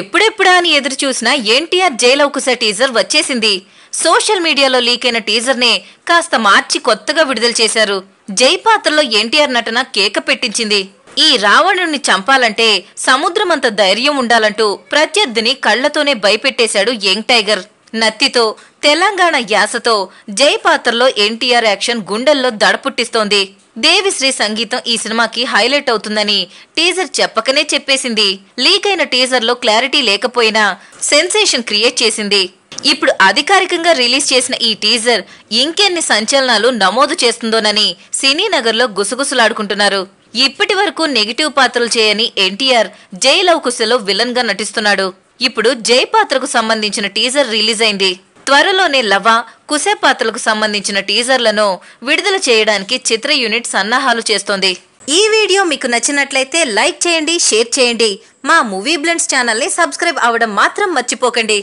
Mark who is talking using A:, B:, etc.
A: ఎప్పుడెప్పుడా అని ఎదురు చూసిన ఎన్టీఆర్ జైలౌకుశ టీజర్ వచ్చేసింది సోషల్ మీడియాలో లీక్ అయిన టీజర్నే కాస్త మార్చి కొత్తగా విడుదల చేశారు జై పాత్రలో ఎన్టీఆర్ నటన కేక పెట్టించింది ఈ రావణుణ్ణి చంపాలంటే సముద్రమంత ధైర్యం ఉండాలంటూ ప్రత్యర్థిని కళ్లతోనే భయపెట్టేశాడు యంగ్ టైగర్ నత్తితో తెలంగాణ యాసతో జై పాత్రలో ఎన్టీఆర్ యాక్షన్ గుండెల్లో దడపుట్టిస్తోంది దేవిశ్రీ సంగీతం ఈ సినిమాకి హైలైట్ అవుతుందని టీజర్ చెప్పకనే చెప్పేసింది లీక్ అయిన టీజర్లో క్లారిటీ లేకపోయినా సెన్సేషన్ క్రియేట్ చేసింది ఇప్పుడు అధికారికంగా రిలీజ్ చేసిన ఈ టీజర్ ఇంకెన్ని సంచలనాలు నమోదు చేస్తుందోనని సినీ లో గుసగుసలాడుకుంటున్నారు ఇప్పటి వరకు నెగిటివ్ పాత్రలు చేయని ఎన్టీఆర్ కుశలో విలన్ గా నటిస్తున్నాడు ఇప్పుడు జై పాత్రకు సంబంధించిన టీజర్ రిలీజ్ అయింది త్వరలోనే లవ కుసే పాత్రలకు సంబంధించిన టీజర్లను విడుదల చేయడానికి చిత్ర యూనిట్ సన్నాహాలు చేస్తోంది ఈ వీడియో మీకు నచ్చినట్లయితే లైక్ చేయండి షేర్ చేయండి మా మూవీ బ్లెండ్స్ ఛానల్ని సబ్స్క్రైబ్ అవ్వడం మాత్రం మర్చిపోకండి